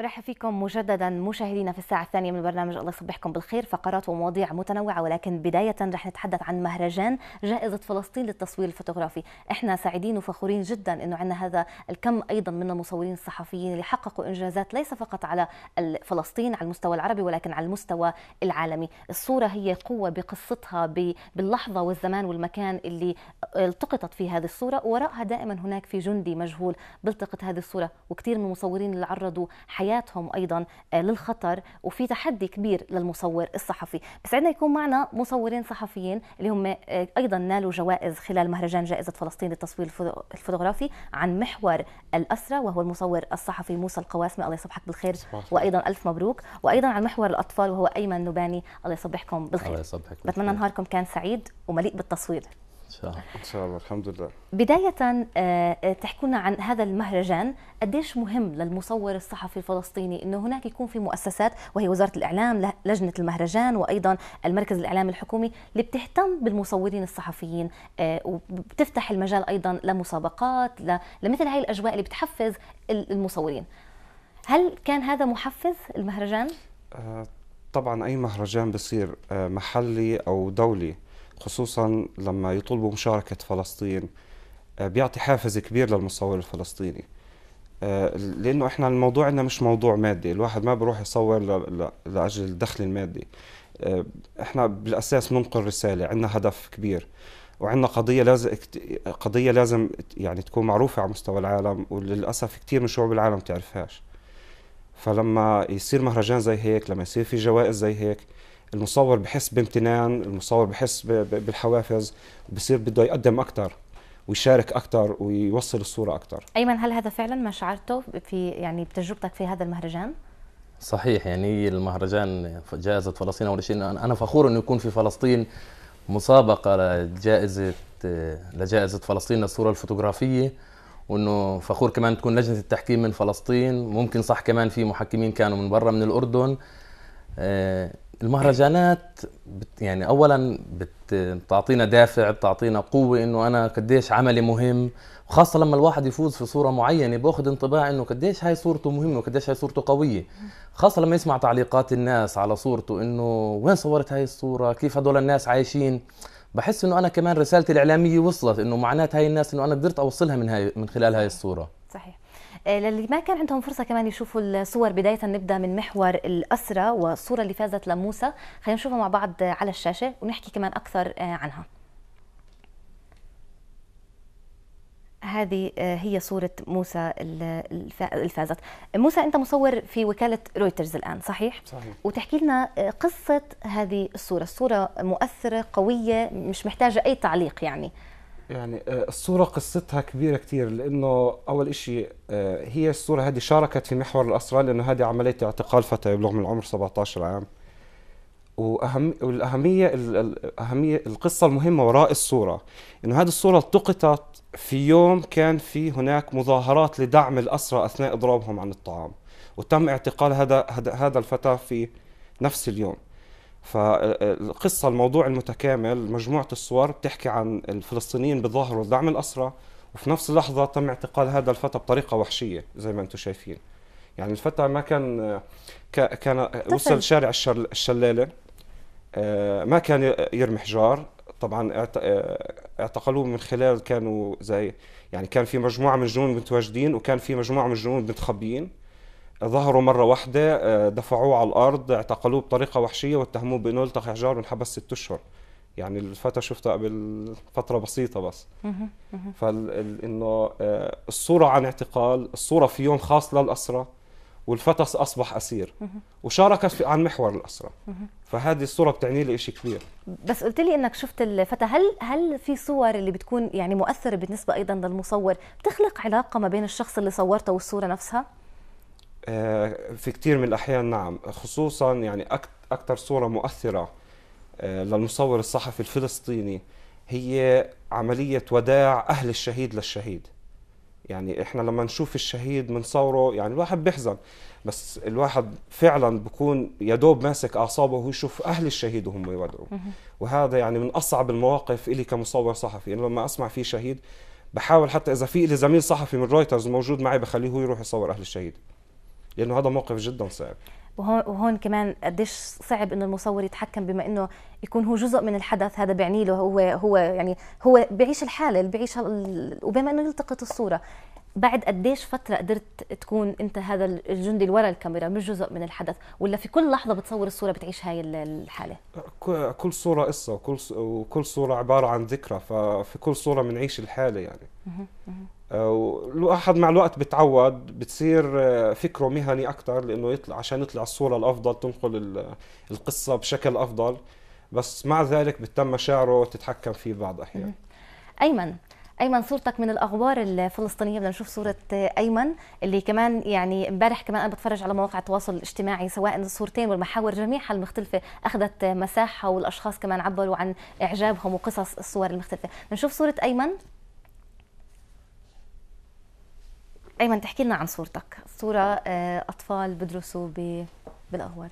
مرحبا فيكم مجددا مشاهدينا في الساعة الثانية من برنامج الله يصبحكم بالخير فقرات ومواضيع متنوعة ولكن بداية رح نتحدث عن مهرجان جائزة فلسطين للتصوير الفوتوغرافي احنا سعيدين وفخورين جدا انه عندنا هذا الكم ايضا من المصورين الصحفيين اللي حققوا انجازات ليس فقط على فلسطين على المستوى العربي ولكن على المستوى العالمي الصورة هي قوة بقصتها باللحظة والزمان والمكان اللي التقطت فيه هذه الصورة وراءها دائما هناك في جندي مجهول بلتقط هذه الصورة وكثير من المصورين اللي عرضوا حياة حياتهم أيضا آه، للخطر وفي تحدي كبير للمصور الصحفي بسعدنا يكون معنا مصورين صحفيين اللي هم آه، أيضا نالوا جوائز خلال مهرجان جائزة فلسطين للتصوير الفوتوغرافي عن محور الأسرة وهو المصور الصحفي موسى القواسمي الله يصبحك بالخير وأيضا ألف مبروك وأيضا عن محور الأطفال وهو أيمن نباني الله يصبحكم بالخير الله يصبحك بتمنى نهاركم كان سعيد ومليء بالتصوير ان شاء الله ان شاء الله الحمد لله بدايه آه، آه، تحكوا لنا عن هذا المهرجان قديش مهم للمصور الصحفي الفلسطيني انه هناك يكون في مؤسسات وهي وزاره الاعلام لجنه المهرجان وايضا المركز الاعلامي الحكومي اللي بتهتم بالمصورين الصحفيين آه، وبتفتح المجال ايضا لمسابقات لمثل هاي الاجواء اللي بتحفز المصورين هل كان هذا محفز المهرجان؟ طبعا اي مهرجان بصير محلي او دولي خصوصا لما يطلبوا مشاركة فلسطين آه، بيعطي حافز كبير للمصور الفلسطيني آه، لانه احنا الموضوع عندنا مش موضوع مادي الواحد ما بروح يصور لاجل الدخل المادي آه، احنا بالاساس بننقل رساله عندنا هدف كبير وعندنا قضية لازم قضية لازم يعني تكون معروفة على مستوى العالم وللأسف كثير من شعوب العالم تعرفهاش فلما يصير مهرجان زي هيك لما يصير في جوائز زي هيك المصور بحس بامتنان المصور بحس بالحوافز وبصير بده يقدم اكثر ويشارك اكثر ويوصل الصوره اكثر ايمن هل هذا فعلا ما شعرته في يعني بتجربتك في هذا المهرجان صحيح يعني المهرجان جائزه فلسطين اول شيء انا فخور انه يكون في فلسطين مسابقه لجائزه لجائزه فلسطين للصوره الفوتوغرافيه وانه فخور كمان تكون لجنه التحكيم من فلسطين ممكن صح كمان في محكمين كانوا من برا من الاردن آه، المهرجانات بت يعني اولا بتعطينا دافع بتعطينا قوه انه انا قديش عملي مهم وخاصه لما الواحد يفوز في صوره معينه باخذ انطباع انه قديش هاي صورته مهمه وقديش هاي صورته قويه خاصه لما يسمع تعليقات الناس على صورته انه وين صورت هاي الصوره كيف هدول الناس عايشين بحس انه انا كمان رسالتي الاعلاميه وصلت انه معناتها هاي الناس انه انا قدرت اوصلها من هاي من خلال هاي الصوره صحيح آه، للي ما كان عندهم فرصه كمان يشوفوا الصور بدايه نبدا من محور الاسره والصوره اللي فازت لموسى خلينا نشوفها مع بعض على الشاشه ونحكي كمان اكثر آه، عنها هذه آه، هي صورة موسى الفازت موسى أنت مصور في وكالة رويترز الآن صحيح؟ صحيح وتحكي لنا قصة هذه الصورة الصورة مؤثرة قوية مش محتاجة أي تعليق يعني يعني آه، الصورة قصتها كبيرة كثير لأنه أول إشي آه، هي الصورة هذه شاركت في محور الأسرى لأنه هذه عملية اعتقال فتى يبلغ من العمر 17 عام وأهم والأهمية الأهمية القصة المهمة وراء الصورة إنه هذه الصورة التقطت في يوم كان في هناك مظاهرات لدعم الأسرى أثناء إضرابهم عن الطعام وتم اعتقال هذا هذا الفتى في نفس اليوم فالقصة الموضوع المتكامل مجموعة الصور بتحكي عن الفلسطينيين بظهروا دعم الأسرى وفي نفس اللحظة تم اعتقال هذا الفتى بطريقة وحشية زي ما أنتم شايفين يعني الفتى ما كان كان وصل شارع الشلالة آه، ما كان يرمي حجار طبعا آه، اعتقلوه من خلال كانوا زي يعني كان في مجموعة من الجنود متواجدين وكان في مجموعة من الجنود متخبيين ظهروا مرة واحدة آه، دفعوه على الأرض اعتقلوه بطريقة وحشية واتهموه بأنه التقى حجار وانحبس ست أشهر يعني الفتى شفته قبل فترة بسيطة بس فإنه آه، الصورة عن اعتقال الصورة في يوم خاص للأسرة والفتى أصبح أسير وشارك في عن محور الأسرة فهذه الصورة بتعني لي شيء كبير بس قلت لي إنك شفت الفتى هل هل في صور اللي بتكون يعني مؤثرة بالنسبة أيضا للمصور بتخلق علاقة ما بين الشخص اللي صورته والصورة نفسها؟ آه، في كثير من الأحيان نعم خصوصا يعني أكثر صورة مؤثرة آه، للمصور الصحفي الفلسطيني هي عملية وداع أهل الشهيد للشهيد يعني احنا لما نشوف الشهيد بنصوره يعني الواحد بيحزن بس الواحد فعلا بكون يا دوب ماسك اعصابه وهو يشوف اهل الشهيد وهم يودعوا وهذا يعني من اصعب المواقف الي كمصور صحفي يعني لما اسمع في شهيد بحاول حتى اذا في لي زميل صحفي من رويترز موجود معي بخليه هو يروح يصور اهل الشهيد لانه هذا موقف جدا صعب وهون وهون كمان قديش صعب انه المصور يتحكم بما انه يكون هو جزء من الحدث هذا بيعني له هو هو يعني هو بيعيش الحاله اللي بيعيشها وبما انه يلتقط الصوره بعد قديش فترة قدرت تكون أنت هذا الجندي اللي ورا الكاميرا مش جزء من الحدث ولا في كل لحظة بتصور الصورة بتعيش هاي الحالة؟ كل صورة قصة وكل وكل صورة عبارة عن ذكرى ففي كل صورة بنعيش الحالة يعني آه، الواحد مع الوقت بتعود بتصير آه، فكره مهني أكثر لأنه يطلع عشان يطلع الصورة الأفضل تنقل القصة بشكل أفضل بس مع ذلك بتتم مشاعره تتحكم فيه بعض أحيان أيمن ايمن صورتك من الاخبار الفلسطينيه بدنا نشوف صوره ايمن اللي كمان يعني امبارح كمان انا بتفرج على مواقع التواصل الاجتماعي سواء الصورتين والمحاور جميعها المختلفه اخذت مساحه والاشخاص كمان عبروا عن اعجابهم وقصص الصور المختلفه نشوف صوره ايمن ايمن تحكي لنا عن صورتك صوره آه، اطفال بدرسوا بالاغوار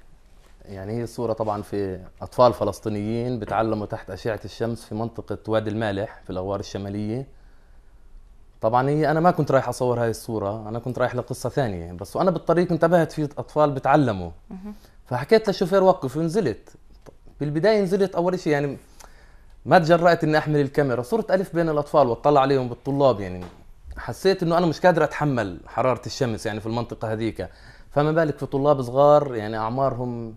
يعني هي صورة طبعا في أطفال فلسطينيين بتعلموا تحت أشعة الشمس في منطقة وادي المالح في الأغوار الشمالية طبعا هي انا ما كنت رايح اصور هاي الصوره انا كنت رايح لقصه ثانيه بس وانا بالطريق انتبهت في اطفال بتعلموا فحكيت للشوفير وقف ونزلت بالبدايه نزلت اول شيء يعني ما تجرأت اني احمل الكاميرا صرت الف بين الاطفال واطلع عليهم بالطلاب يعني حسيت انه انا مش قادر اتحمل حراره الشمس يعني في المنطقه هذيك فما بالك في طلاب صغار يعني اعمارهم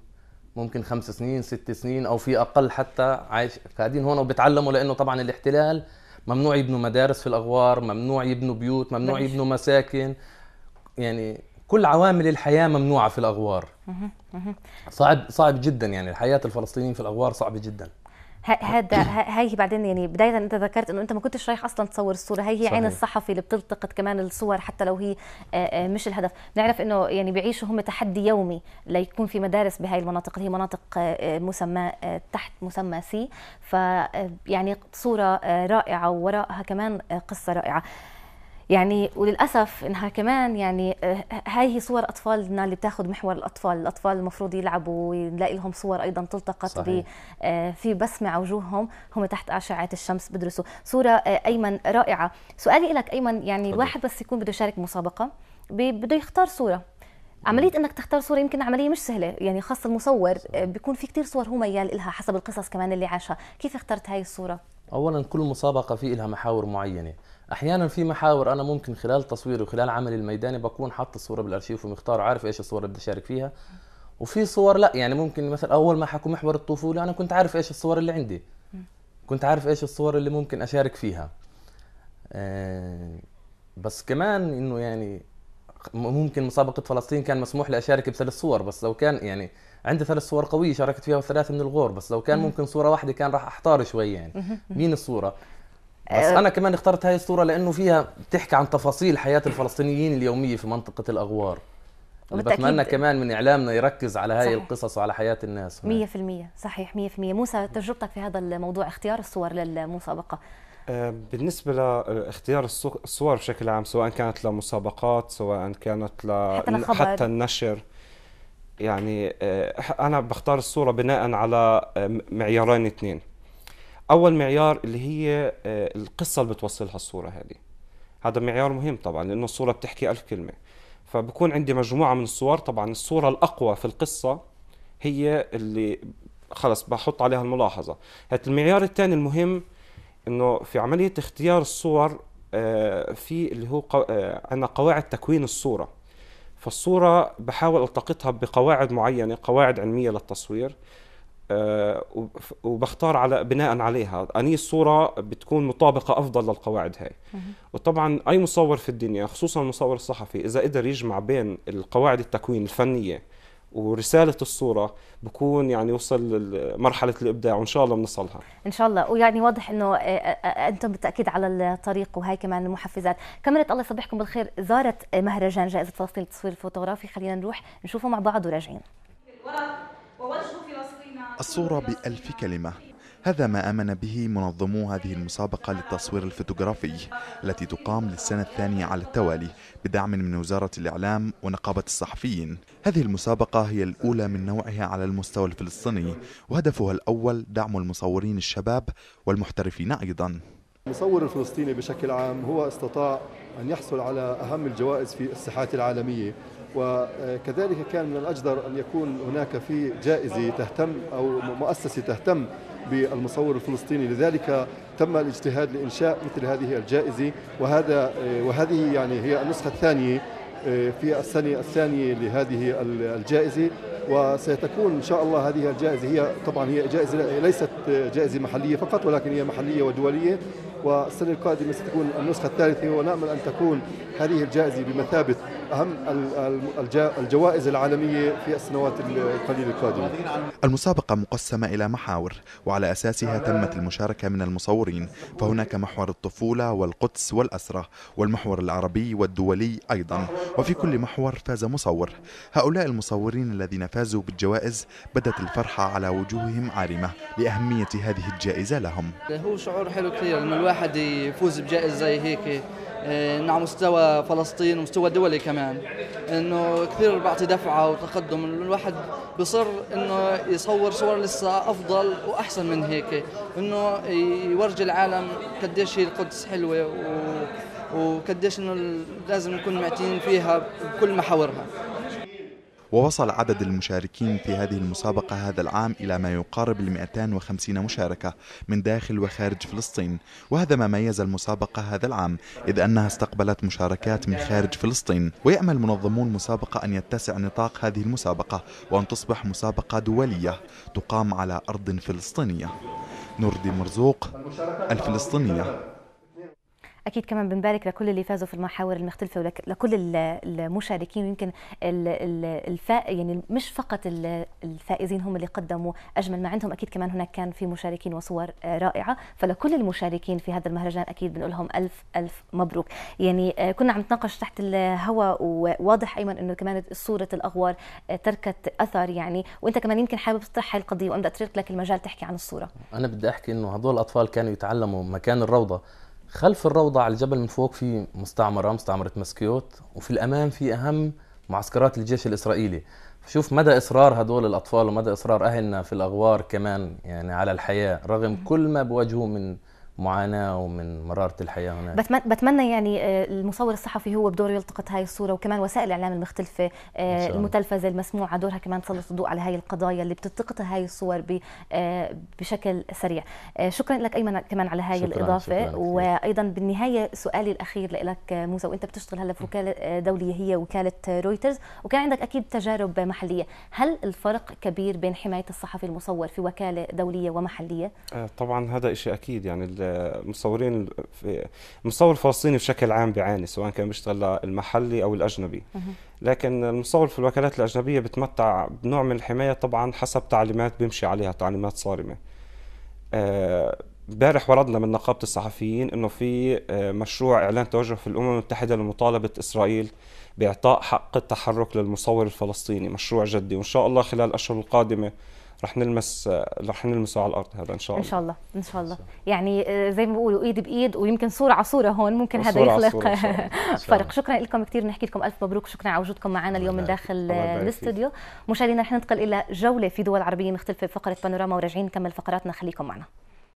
ممكن خمس سنين ست سنين او في اقل حتى عايش قاعدين هون وبتعلموا لانه طبعا الاحتلال ممنوع يبنوا مدارس في الاغوار ممنوع يبنوا بيوت ممنوع ماشي. يبنوا مساكن يعني كل عوامل الحياه ممنوعه في الاغوار صعب صعب جدا يعني حياه الفلسطينيين في الاغوار صعبه جدا هذا هي بعدين يعني بدايه انت ذكرت انه انت ما كنتش رايح اصلا تصور الصوره هي هي عين الصحفي اللي بتلتقط كمان الصور حتى لو هي آه، آه، مش الهدف بنعرف انه يعني بيعيشوا هم تحدي يومي ليكون في مدارس بهاي المناطق اللي هي مناطق آه، مسمى تحت مسمى سي فيعني صوره رائعه ووراءها كمان قصه رائعه يعني وللاسف انها كمان يعني آه، هاي هي صور اطفالنا اللي بتاخذ محور الاطفال الاطفال المفروض يلعبوا ونلاقي لهم صور ايضا تلتقط صحيح. آه، في بسمه مع وجوههم هم تحت اشعه الشمس بدرسوا صوره آه، ايمن رائعه سؤالي لك ايمن يعني طبعا. الواحد بس يكون بده يشارك مسابقه بده يختار صوره عملية انك تختار صورة يمكن عملية مش سهلة، يعني خاصة المصور بيكون في كثير صور هو ميال لها حسب القصص كمان اللي عاشها، كيف اخترت هاي الصورة؟ اولا كل مسابقه في لها محاور معينه احيانا في محاور انا ممكن خلال تصويري وخلال عملي الميداني بكون حاط الصوره بالارشيف ومختار عارف ايش الصوره اللي بدي اشارك فيها وفي صور لا يعني ممكن مثلا اول ما حكوا محور الطفوله انا كنت عارف ايش الصور اللي عندي كنت عارف ايش الصور اللي ممكن اشارك فيها آه، بس كمان انه يعني ممكن مسابقة فلسطين كان مسموح لي أشارك بثلاث صور بس لو كان يعني عندي ثلاث صور قوية شاركت فيها وثلاثة من الغور بس لو كان ممكن صورة واحدة كان راح أحتار شوي يعني مين الصورة أه. بس أنا كمان اخترت هاي الصورة لأنه فيها بتحكي عن تفاصيل حياة الفلسطينيين اليومية في منطقة الأغوار بتمنى كمان من اعلامنا يركز على هاي صحيح. القصص وعلى حياه الناس 100% صحيح 100% موسى تجربتك في هذا الموضوع اختيار الصور للمسابقه آه، بالنسبة لاختيار الصور بشكل عام سواء كانت لمسابقات سواء كانت ل... حتى, حتى النشر يعني آه، أنا بختار الصورة بناء على آه، معيارين اثنين أول معيار اللي هي القصة اللي بتوصلها الصورة هذه هذا معيار مهم طبعا لأنه الصورة بتحكي ألف كلمة فبكون عندي مجموعة من الصور طبعا الصورة الأقوى في القصة هي اللي خلص بحط عليها الملاحظة المعيار الثاني المهم انه في عمليه اختيار الصور آه، في اللي هو آه، عندنا قواعد تكوين الصوره فالصوره بحاول التقطها بقواعد معينه قواعد علميه للتصوير آه، وبختار على بناء عليها اني الصوره بتكون مطابقه افضل للقواعد هاي وطبعا اي مصور في الدنيا خصوصا المصور الصحفي اذا قدر يجمع بين القواعد التكوين الفنيه ورساله الصوره بكون يعني وصل لمرحله الابداع وان شاء الله بنصلها ان شاء الله ويعني واضح انه آه، آه، آه، انتم بالتاكيد على الطريق وهي كمان المحفزات كاميرا الله يصبحكم بالخير زارت مهرجان جائزه فلسطين للتصوير الفوتوغرافي خلينا نروح نشوفه مع بعض وراجعين الصوره بالف كلمه هذا ما آمن به منظمو هذه المسابقة للتصوير الفوتوغرافي التي تقام للسنة الثانية على التوالي بدعم من وزارة الإعلام ونقابة الصحفيين هذه المسابقة هي الأولى من نوعها على المستوى الفلسطيني وهدفها الأول دعم المصورين الشباب والمحترفين أيضا المصور الفلسطيني بشكل عام هو استطاع أن يحصل على أهم الجوائز في الساحات العالمية وكذلك كان من الأجدر أن يكون هناك في جائزة تهتم أو مؤسسة تهتم بالمصور الفلسطيني لذلك تم الاجتهاد لإنشاء مثل هذه الجائزة وهذا وهذه يعني هي النسخة الثانية آه، في السنة الثانية لهذه الجائزة وستكون إن شاء الله هذه الجائزة هي طبعا هي جائزة ليست جائزة محلية فقط ولكن هي محلية ودولية والسنة القادمة ستكون النسخة الثالثة ونأمل أن تكون هذه الجائزة بمثابة أهم الجوائز العالمية في السنوات القليلة القادمة المسابقة مقسمة إلى محاور وعلى أساسها تمت المشاركة من المصورين فهناك محور الطفولة والقدس والأسرة والمحور العربي والدولي أيضا وفي كل محور فاز مصور هؤلاء المصورين الذين فازوا بالجوائز بدت الفرحة على وجوههم عارمة لأهمية هذه الجائزة لهم هو شعور حلو كثير انه الواحد يفوز بجائزة زي هيك إيه، على نعم، مستوى فلسطين ومستوى دولي كمان انه كثير بعطي دفعه وتقدم الواحد بصر انه يصور صور لسه افضل واحسن من هيك انه يورجي العالم قديش هي القدس حلوه و وقديش انه لازم نكون معتين فيها بكل محاورها ووصل عدد المشاركين في هذه المسابقة هذا العام إلى ما يقارب ال 250 مشاركة من داخل وخارج فلسطين وهذا ما ميز المسابقة هذا العام إذ أنها استقبلت مشاركات من خارج فلسطين ويأمل منظمو المسابقة أن يتسع نطاق هذه المسابقة وأن تصبح مسابقة دولية تقام على أرض فلسطينية نور دي مرزوق الفلسطينية اكيد كمان بنبارك لكل اللي فازوا في المحاور المختلفه ولكل المشاركين ويمكن الفا يعني مش فقط الفائزين هم اللي قدموا اجمل ما عندهم اكيد كمان هناك كان في مشاركين وصور رائعه فلكل المشاركين في هذا المهرجان اكيد بنقول لهم الف الف مبروك يعني آه، كنا عم نتناقش تحت الهواء وواضح ايمن انه كمان صوره الاغوار آه، تركت اثر يعني وانت كمان يمكن حابب تطرح هاي القضيه وامدا اترك لك المجال تحكي عن الصوره انا بدي احكي انه هذول الاطفال كانوا يتعلموا مكان الروضه خلف الروضة على الجبل من فوق في مستعمرة مستعمرة مسكيوت وفي الأمام في أهم معسكرات الجيش الإسرائيلي شوف مدى إصرار هدول الأطفال ومدى إصرار أهلنا في الأغوار كمان يعني على الحياة رغم كل ما بواجهوه من معاناه ومن مراره الحياه هناك بتمنى, بتمنى يعني آه، المصور الصحفي هو بدوره يلتقط هاي الصوره وكمان وسائل الاعلام المختلفه آه، المتلفزه المسموعه دورها كمان تسلط الضوء على هاي القضايا اللي بتلتقطها هاي الصور آه، بشكل سريع شكرا لك ايمن كمان على هاي شكراً الاضافه شكراً وايضا بالنهايه سؤالي الاخير لك موسى وانت بتشتغل هلا في وكاله دوليه هي وكاله رويترز وكان عندك اكيد تجارب محليه هل الفرق كبير بين حمايه الصحفي المصور في وكاله دوليه ومحليه طبعا هذا شيء اكيد يعني مصورين المصور الفلسطيني بشكل عام بيعاني سواء كان بيشتغل المحلي او الاجنبي لكن المصور في الوكالات الاجنبيه بتمتع بنوع من الحمايه طبعا حسب تعليمات بيمشي عليها تعليمات صارمه آه، امبارح وردنا من نقابه الصحفيين انه في آه، مشروع اعلان توجه في الامم المتحده لمطالبه اسرائيل باعطاء حق التحرك للمصور الفلسطيني مشروع جدي وان شاء الله خلال الاشهر القادمه رح نلمس رح نلمسه على الارض هذا ان شاء الله ان شاء الله ان شاء الله يعني آه، زي ما بيقولوا ايد بايد ويمكن صوره على صوره هون ممكن هذا يخلق فرق شكرا لكم كثير بنحكي لكم الف مبروك شكرا على وجودكم معنا اليوم من داخل الاستوديو مشاهدينا رح ننتقل الى جوله في دول عربيه مختلفه فقره بانوراما وراجعين نكمل فقراتنا خليكم معنا